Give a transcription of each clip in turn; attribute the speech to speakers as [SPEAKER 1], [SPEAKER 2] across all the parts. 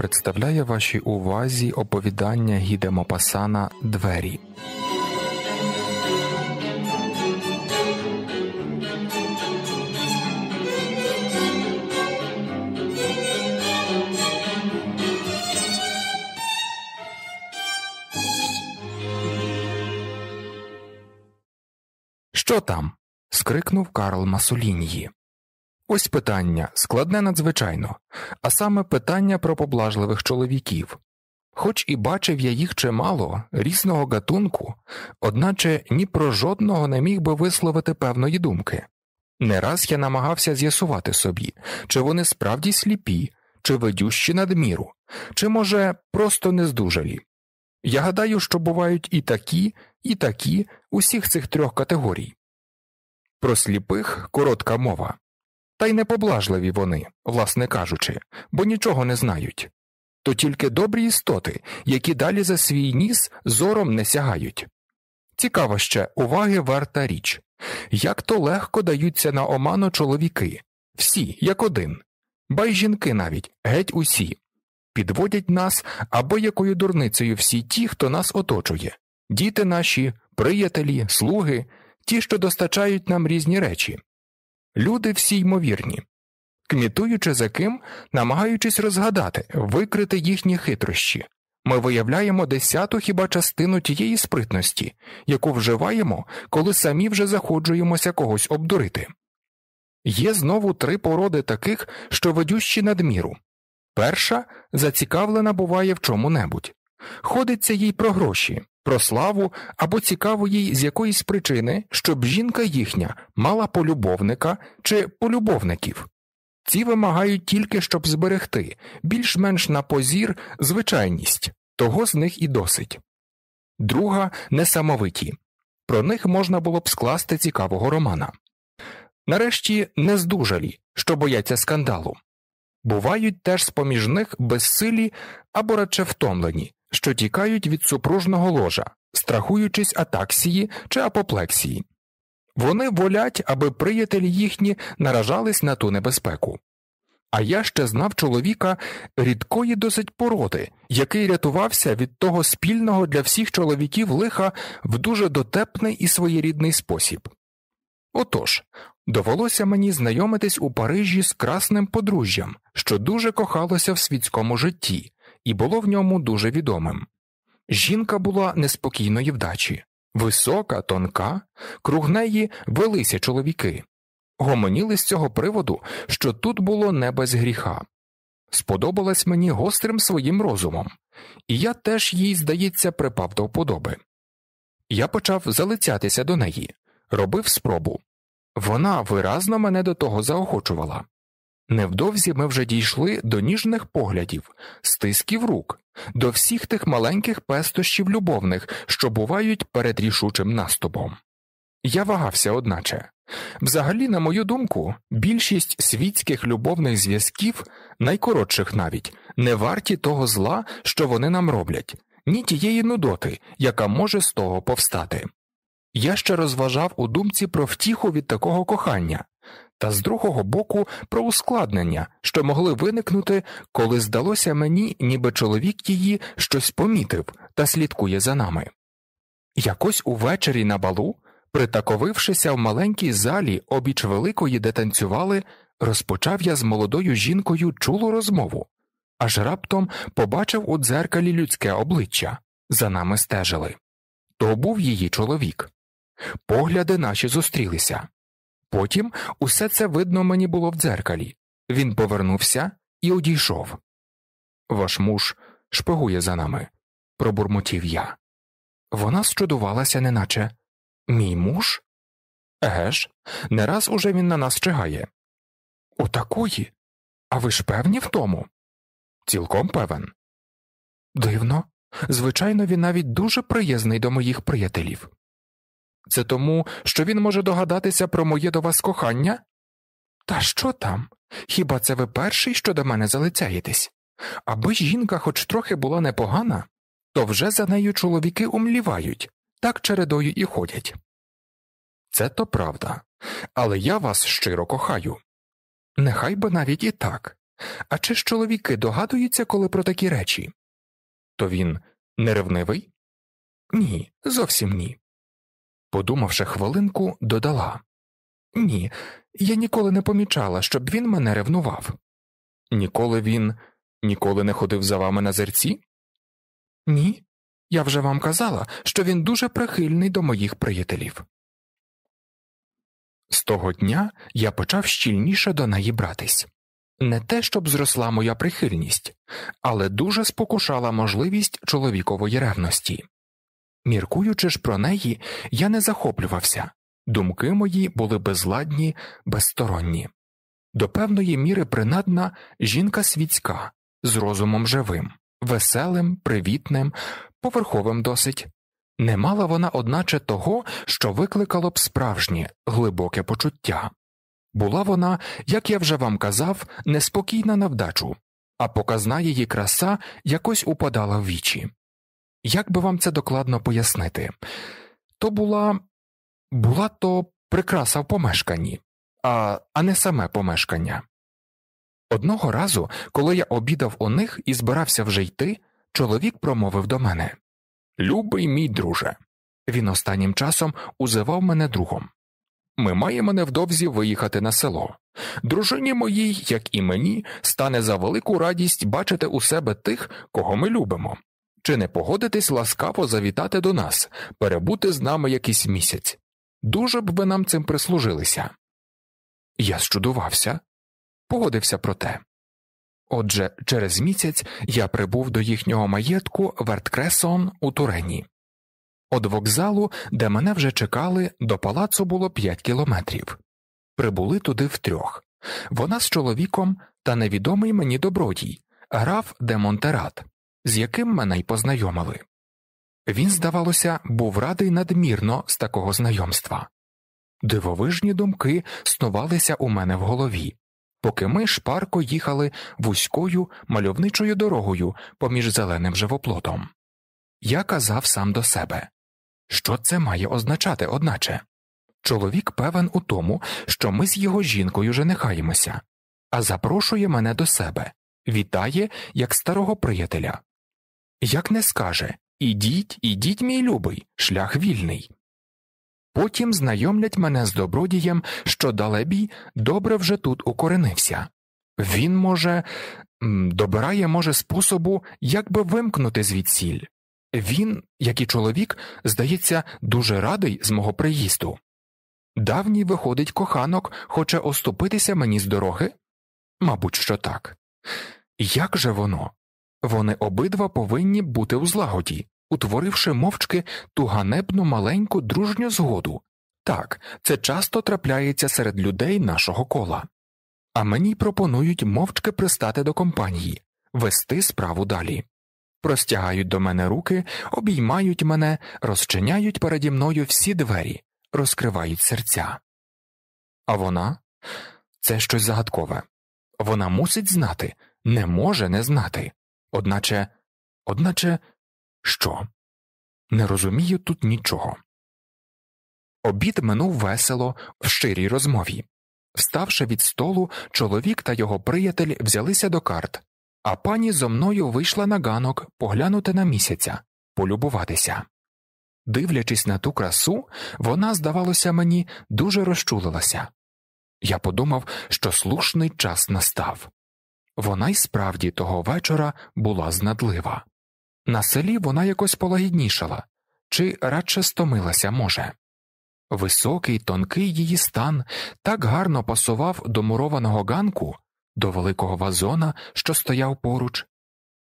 [SPEAKER 1] представляє вашій увазі оповідання Гіде Мопасана Двері. Що там? скрикнув Карл Масоліньї. Ось питання складне надзвичайно, а саме питання про поблажливих чоловіків. Хоч і бачив я їх чимало різного гатунку, одначе ні про жодного не міг би висловити певної думки. Не раз я намагався з'ясувати собі, чи вони справді сліпі, чи ведющі надміру, чи, може, просто нездужалі. Я гадаю, що бувають і такі, і такі усіх цих трьох категорій. Про сліпих коротка мова. Та й непоблажливі вони, власне кажучи, бо нічого не знають. То тільки добрі істоти, які далі за свій ніс зором не сягають. Цікава ще уваги варта річ як то легко даються на оману чоловіки, всі як один, ба й жінки навіть геть усі, підводять нас або якою дурницею всі ті, хто нас оточує діти наші, приятелі, слуги, ті, що достачають нам різні речі люди всі ймовірні, кмітуючи за ким, намагаючись розгадати, викрити їхні хитрощі, ми виявляємо десяту хіба частину тієї спритності, яку вживаємо, коли самі вже заходжуємося когось обдурити. Є знову три породи таких, що ведющі надміру. Перша зацікавлена буває в чому небудь, ходиться їй про гроші, про славу або цікаво їй з якоїсь причини, щоб жінка їхня мала полюбовника чи полюбовників. Ці вимагають тільки, щоб зберегти більш-менш на позір звичайність того з них і досить. Друга несамовиті. Про них можна було б скласти цікавого романа. Нарешті нездужалі, що бояться скандалу бувають теж з поміж них безсилі або радше втомлені, що тікають від супружного ложа, страхуючись атаксії чи апоплексії. Вони волять, аби приятелі їхні наражались на ту небезпеку. А я ще знав чоловіка рідкої досить породи, який рятувався від того спільного для всіх чоловіків лиха в дуже дотепний і своєрідний спосіб. Отож, довелося мені знайомитись у Парижі з красним подружжям, що дуже кохалося в світському житті, і було в ньому дуже відомим. Жінка була неспокійної вдачі, висока, тонка, круг неї велися чоловіки, гомоніли з цього приводу, що тут було не без гріха. Сподобалась мені гострим своїм розумом, і я теж їй, здається, припав до вподоби. Я почав залицятися до неї, робив спробу. Вона виразно мене до того заохочувала, Невдовзі ми вже дійшли до ніжних поглядів, стисків рук, до всіх тих маленьких пестощів любовних, що бувають перед рішучим наступом. Я вагався, одначе взагалі, на мою думку, більшість світських любовних зв'язків, найкоротших навіть, не варті того зла, що вони нам роблять, ні тієї нудоти, яка може з того повстати. Я ще розважав у думці про втіху від такого кохання, та з другого боку про ускладнення, що могли виникнути, коли здалося мені, ніби чоловік її щось помітив та слідкує за нами. Якось увечері на балу, притаковившися в маленькій залі обіч великої, де танцювали, розпочав я з молодою жінкою чулу розмову, аж раптом побачив у дзеркалі людське обличчя за нами стежили. То був її чоловік. Погляди наші зустрілися. Потім усе це видно мені було в дзеркалі. Він повернувся і одійшов. Ваш муж шпигує за нами, пробурмотів я. Вона зчудувалася, неначе Мій муж? Еге ж, не раз уже він на нас чигає. Отакої. А ви ж певні в тому? Цілком певен. Дивно. Звичайно, він навіть дуже приязний до моїх приятелів. Це тому, що він може догадатися про моє до вас кохання? Та що там? Хіба це ви перший, що до мене залицяєтесь? Аби жінка хоч трохи була непогана, то вже за нею чоловіки умлівають, так чередою і ходять. Це то правда, але я вас щиро кохаю. Нехай би навіть і так. А чи ж чоловіки догадуються, коли про такі речі? То він неревнивий? Ні, зовсім ні. Подумавши хвилинку, додала Ні, я ніколи не помічала, щоб він мене ревнував. Ніколи він ніколи не ходив за вами на зерці? Ні. Я вже вам казала, що він дуже прихильний до моїх приятелів. З того дня я почав щільніше до неї братись. Не те, щоб зросла моя прихильність, але дуже спокушала можливість чоловікової ревності. Міркуючи ж про неї, я не захоплювався, думки мої були безладні, безсторонні. До певної міри принадна жінка світська, з розумом живим, веселим, привітним, поверховим досить. Не мала вона, одначе, того, що викликало б справжнє глибоке почуття. Була вона, як я вже вам казав, неспокійна на вдачу, а показна її краса якось упадала в вічі. Як би вам це докладно пояснити? То була була то прикраса в помешканні, а, а не саме помешкання. Одного разу, коли я обідав у них і збирався вже йти, чоловік промовив до мене Любий мій друже. Він останнім часом узивав мене другом. Ми маємо невдовзі виїхати на село. Дружині моїй, як і мені, стане за велику радість бачити у себе тих, кого ми любимо. Чи не погодитесь ласкаво завітати до нас, перебути з нами якийсь місяць? Дуже б ви нам цим прислужилися. Я щудувався, погодився про те. Отже, через місяць я прибув до їхнього маєтку Верткресон у Турені. Од вокзалу, де мене вже чекали, до палацу було п'ять кілометрів. Прибули туди втрьох вона з чоловіком та невідомий мені добродій, граф де Монтерат з яким мене й познайомили. Він, здавалося, був радий надмірно з такого знайомства. Дивовижні думки снувалися у мене в голові, поки ми шпарко їхали вузькою мальовничою дорогою поміж зеленим живоплотом. Я казав сам до себе що це має означати, одначе. Чоловік певен у тому, що ми з його жінкою женихаємося, а запрошує мене до себе, вітає як старого приятеля як не скаже Ідіть, ідіть, мій любий, шлях вільний. Потім знайомлять мене з добродієм, що далебій добре вже тут укоренився. Він, може, добирає, може, способу, як би вимкнути звідсіль. Він, як і чоловік, здається, дуже радий з мого приїзду. Давній виходить коханок, хоче оступитися мені з дороги? Мабуть, що так. Як же воно? Вони обидва повинні бути у злагоді, утворивши мовчки ту ганебну маленьку дружню згоду. Так, це часто трапляється серед людей нашого кола. А мені пропонують мовчки пристати до компанії, вести справу далі. Простягають до мене руки, обіймають мене, розчиняють переді мною всі двері, розкривають серця. А вона це щось загадкове. Вона мусить знати, не може не знати. Одначе, одначе, що? Не розумію тут нічого. Обід минув весело в щирій розмові. Вставши від столу, чоловік та його приятель взялися до карт, а пані зо мною вийшла на ганок поглянути на місяця, полюбуватися. Дивлячись на ту красу, вона, здавалося, мені дуже розчулилася. Я подумав, що слушний час настав. Вона й справді того вечора була знадлива. На селі вона якось полагіднішала чи радше стомилася може. Високий, тонкий її стан так гарно пасував до мурованого ганку, до великого вазона, що стояв поруч.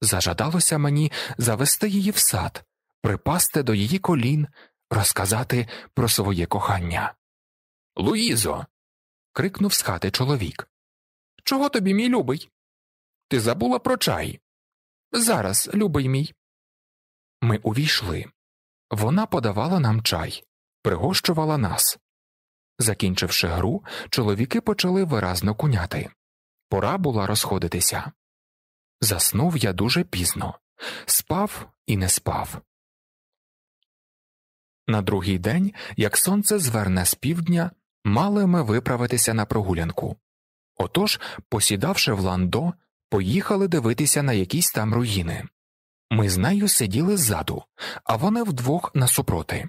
[SPEAKER 1] Зажадалося мені завести її в сад, припасти до її колін, розказати про своє кохання. Луїзо. крикнув з хати чоловік. Чого тобі, мій любий? Ти забула про чай? Зараз, любий мій. Ми увійшли. Вона подавала нам чай, пригощувала нас. Закінчивши гру, чоловіки почали виразно куняти. Пора була розходитися. Заснув я дуже пізно, спав і не спав. На другий день, як сонце зверне з півдня, мали ми виправитися на прогулянку. Отож, посідавши в ландо, поїхали дивитися на якісь там руїни. Ми з нею сиділи ззаду, а вони вдвох насупроти.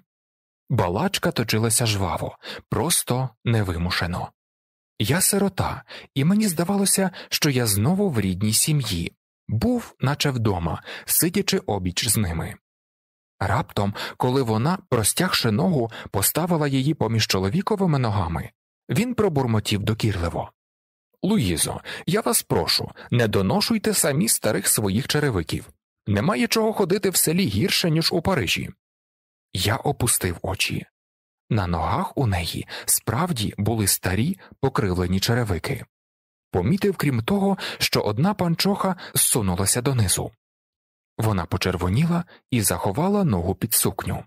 [SPEAKER 1] Балачка точилася жваво, просто невимушено. Я сирота, і мені здавалося, що я знову в рідній сім'ї, був, наче вдома, сидячи обіч з ними. Раптом, коли вона, простягши ногу, поставила її поміж чоловіковими ногами, він пробурмотів докірливо Луїзо, я вас прошу, не доношуйте самі старих своїх черевиків. Немає чого ходити в селі гірше, ніж у Парижі. Я опустив очі. На ногах у неї справді були старі покривлені черевики. Помітив, крім того, що одна панчоха сунулася донизу. Вона почервоніла і заховала ногу під сукню.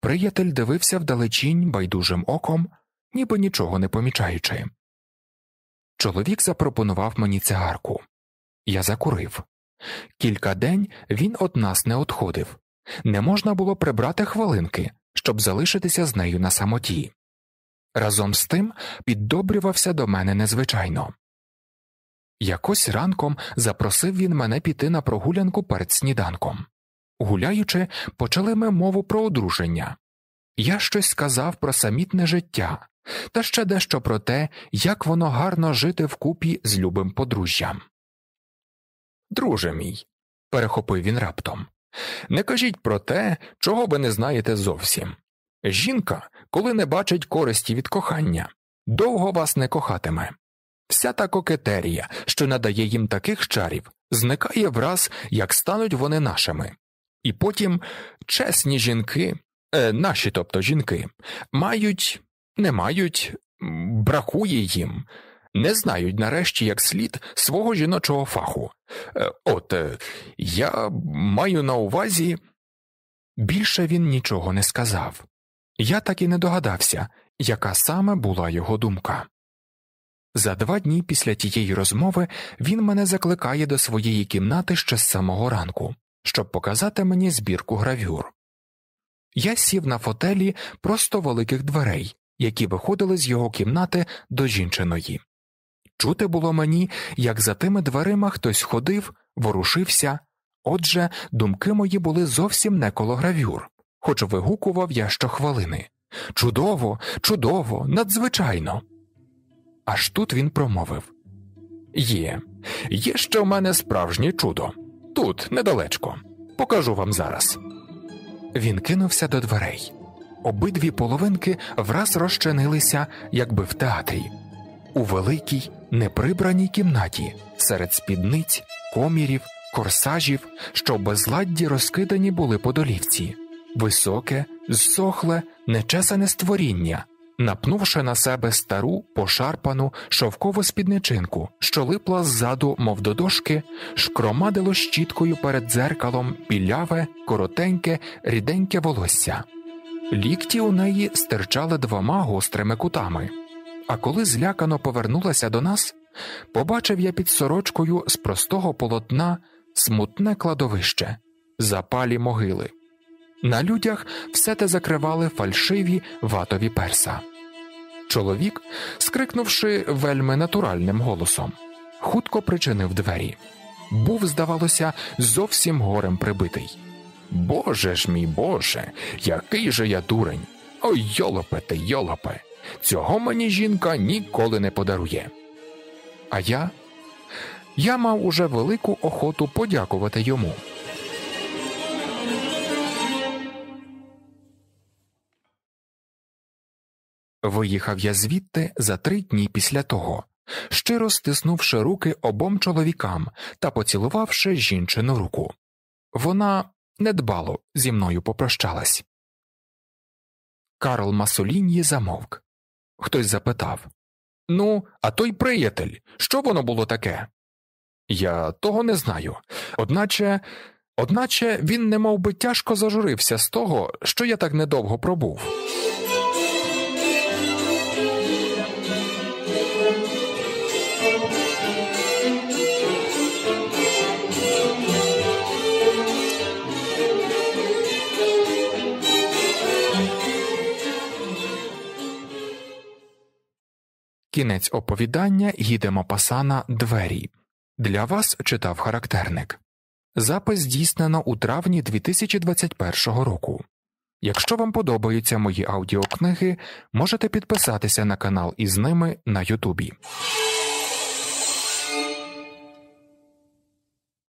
[SPEAKER 1] Приятель дивився вдалечінь байдужим оком, ніби нічого не помічаючи. Чоловік запропонував мені цигарку. Я закурив. Кілька день він от нас не отходив. Не можна було прибрати хвилинки, щоб залишитися з нею на самоті. Разом з тим піддобрювався до мене незвичайно. Якось ранком запросив він мене піти на прогулянку перед сніданком. Гуляючи, почали ми мову про одруження. Я щось сказав про самітне життя, та ще дещо про те, як воно гарно жити вкупі з любим подружжям. Друже мій, перехопив він раптом, не кажіть про те, чого ви не знаєте зовсім. Жінка, коли не бачить користі від кохання, довго вас не кохатиме. Вся та кокетерія, що надає їм таких чарів, зникає враз, як стануть вони нашими. І потім чесні жінки, е, наші, тобто жінки, мають не мають, бракує їм, не знають нарешті як слід свого жіночого фаху. Е, от е, я маю на увазі. Більше він нічого не сказав. Я так і не догадався, яка саме була його думка. За два дні після тієї розмови він мене закликає до своєї кімнати ще з самого ранку, щоб показати мені збірку гравюр. Я сів на фотелі просто великих дверей які виходили з його кімнати до жінчиної. Чути було мені, як за тими дверима хтось ходив, ворушився, отже, думки мої були зовсім не коло гравюр, хоч вигукував я щохвилини. Чудово, чудово, надзвичайно. Аж тут він промовив Є, є ще в мене справжнє чудо. Тут недалечко. Покажу вам зараз. Він кинувся до дверей обидві половинки враз розчинилися, якби в театрі, у великій неприбраній кімнаті серед спідниць, комірів, корсажів, що безладді розкидані були по долівці, високе, зсохле, нечесане створіння. Напнувши на себе стару пошарпану шовкову спідничинку, що липла ззаду, мов до дошки, шкромадило щіткою перед дзеркалом піляве, коротеньке, ріденьке волосся. Лікті у неї стирчали двома гострими кутами, а коли злякано повернулася до нас, побачив я під сорочкою з простого полотна смутне кладовище, запалі могили. На людях все те закривали фальшиві ватові перса. Чоловік, скрикнувши вельми натуральним голосом, хутко причинив двері. Був, здавалося, зовсім горем прибитий. Боже ж мій Боже, який же я дурень. Ой, йолопе ти, йолопе, цього мені жінка ніколи не подарує. А я Я мав уже велику охоту подякувати йому. Виїхав я звідти за три дні після того, щиро стиснувши руки обом чоловікам та поцілувавши жінчину руку. Вона недбало зі мною попрощалась. Карл Масолін'ї замовк. Хтось запитав Ну, а той приятель, що воно було таке? Я того не знаю. Одначе, одначе він немов би тяжко зажурився з того, що я так недовго пробув. Кінець оповідання гідемо пасана двері. Для вас читав характерник. Запис здійснено у травні 2021 року. Якщо вам подобаються мої аудіокниги, можете підписатися на канал із ними на Ютубі.